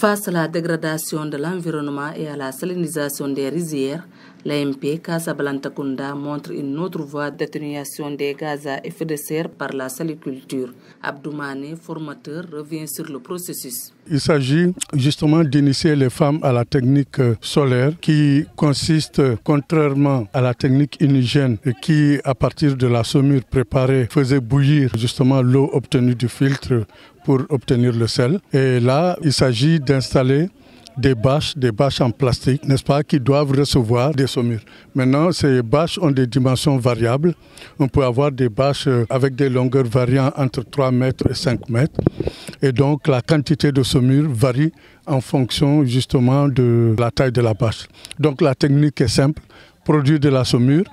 Face à la dégradation de l'environnement et à la salinisation des rizières, l'AMP Casablanca-Kunda montre une autre voie d'atténuation des gaz à effet de serre par la saliculture. Abdoumane, formateur, revient sur le processus. Il s'agit justement d'initier les femmes à la technique euh, solaire qui consiste, euh, contrairement à la technique indigène qui, à partir de la saumure préparée, faisait bouillir justement l'eau obtenue du filtre pour obtenir le sel. Et là, il s'agit d'installer des bâches, des bâches en plastique, n'est-ce pas, qui doivent recevoir des saumures. Maintenant, ces bâches ont des dimensions variables. On peut avoir des bâches euh, avec des longueurs variant entre 3 mètres et 5 mètres. Et donc, la quantité de saumure varie en fonction justement de la taille de la bâche. Donc, la technique est simple. Produire de la saumure,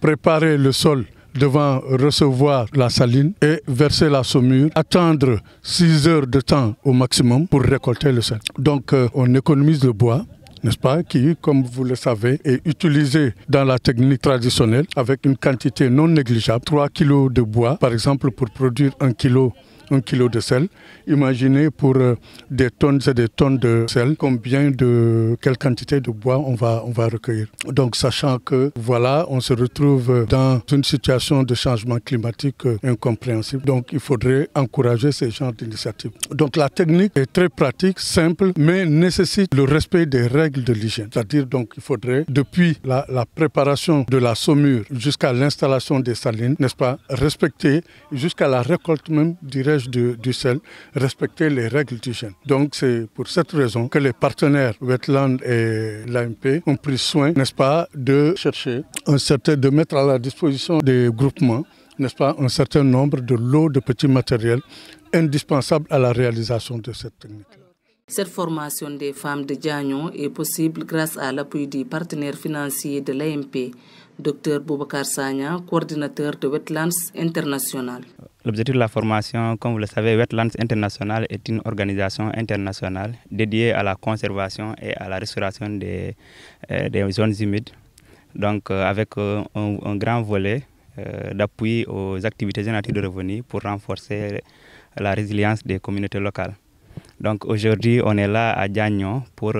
préparer le sol devant recevoir la saline et verser la saumure, attendre 6 heures de temps au maximum pour récolter le sel. Donc euh, on économise le bois n'est-ce pas, qui, comme vous le savez, est utilisé dans la technique traditionnelle avec une quantité non négligeable, 3 kg de bois, par exemple, pour produire 1 kg un kilo de sel. Imaginez pour euh, des tonnes et des tonnes de sel, combien de, quelle quantité de bois on va, on va recueillir. Donc, sachant que, voilà, on se retrouve dans une situation de changement climatique euh, incompréhensible. Donc, il faudrait encourager ces genres d'initiatives. Donc, la technique est très pratique, simple, mais nécessite le respect des règles de l'hygiène. C'est-à-dire, donc, il faudrait, depuis la, préparation de la saumure jusqu'à l'installation des salines, n'est-ce pas, respecter jusqu'à la récolte même, dirais du, sel respecter les règles d'hygiène. Donc c'est pour cette raison que les partenaires Wetland et l'AMP ont pris soin, n'est-ce pas, de chercher un certain, de mettre à la disposition des groupements, n'est-ce pas, un certain nombre de lots de petits matériels indispensables à la réalisation de cette technique. Cette formation des femmes de Diagnon est possible grâce à l'appui du partenaire financier de l'AMP, Dr Boubacar Sagna, coordinateur de Wetlands International. L'objectif de la formation, comme vous le savez, Wetlands International est une organisation internationale dédiée à la conservation et à la restauration des, euh, zones humides, donc euh, avec euh, un, grand volet d'appui aux activités génératives de revenus pour renforcer la résilience des communautés locales. Donc aujourd'hui, on est là à Diagnon pour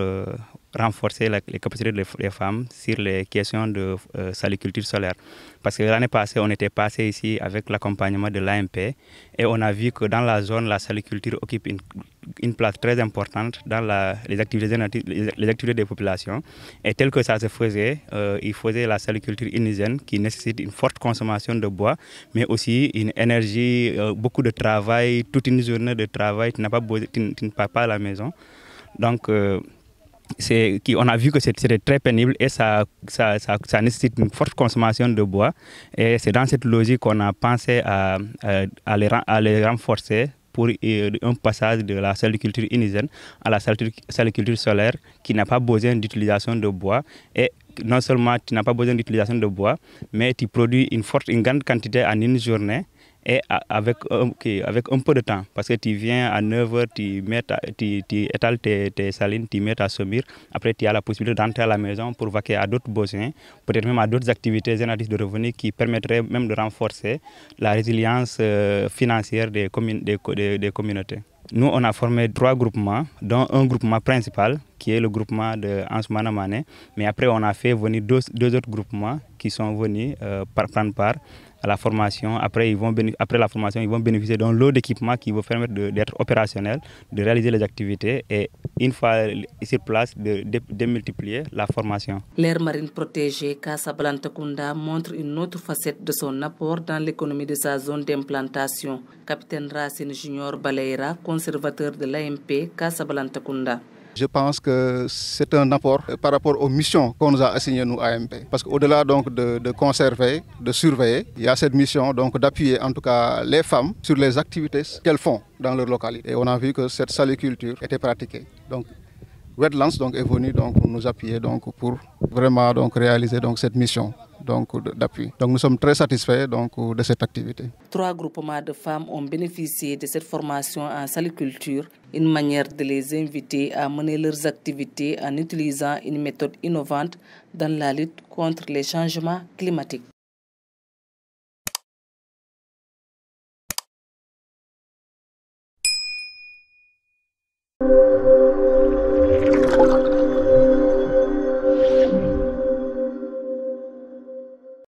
renforcer les capacités des, femmes sur les questions de euh, saliculture solaire. Parce que l'année passée, on était passé ici avec l'accompagnement de l'AMP et on a vu que dans la zone, la saliculture occupe une, place très importante dans les, activités, des populations. Et tel que ça se faisait, euh, il faisait la saliculture indigène qui nécessite une forte consommation de bois, mais aussi une énergie, euh, beaucoup de travail, toute une journée de travail, tu n'as pas, tu, pas à la maison. Donc, on a vu que c'était très pénible et ça, ça, ça, nécessite une forte consommation de bois. Et c'est dans cette logique qu'on a pensé à, à, les, renforcer pour un passage de la saliculture indigène à la culture solaire qui n'a pas besoin d'utilisation de bois. Et non seulement tu n'as pas besoin d'utilisation de bois, mais tu produis une, forte, une grande quantité en une journée et avec, avec un peu de temps. Parce que tu viens à 9h, tu, tu, étales tes, salines, tu mets à semir. Après, tu as la possibilité d'entrer à la maison pour vaquer à d'autres besoins, peut-être même à d'autres activités génératrices de revenus qui permettraient même de renforcer la résilience euh, financière des, commun des, des communautés. Nous, on a formé trois groupements, dont un groupement principal qui est le groupement de Hans Manamane, Mais après, on a fait venir deux, deux autres groupements qui sont venus euh, par, prendre part à la formation. Après, ils vont après la formation, ils vont bénéficier d'un lot d'équipements qui vont permettre d'être opérationnels, de réaliser les activités et une fois sur place, de, démultiplier la formation. L'air marine protégée Casablanca-Kunda montre une autre facette de son apport dans l'économie de sa zone d'implantation. Capitaine Racine Junior Baleira, conservateur de l'AMP Casablanca-Kunda. Je pense que c'est un apport euh, par rapport aux missions qu'on nous a assignées, nous, AMP. Parce qu'au-delà donc de, conserver, de surveiller, il y a cette mission donc d'appuyer en tout cas les femmes sur les activités qu'elles font dans leur localité. Et on a vu que cette saliculture était pratiquée. Donc Wetlands donc, est venu donc, nous appuyer donc, pour vraiment donc, réaliser donc, cette mission d'appui. Donc nous sommes très satisfaits donc, de cette activité. Trois groupements de femmes ont bénéficié de cette formation en saliculture, une manière de les inviter à mener leurs activités en utilisant une méthode innovante dans la lutte contre les changements climatiques.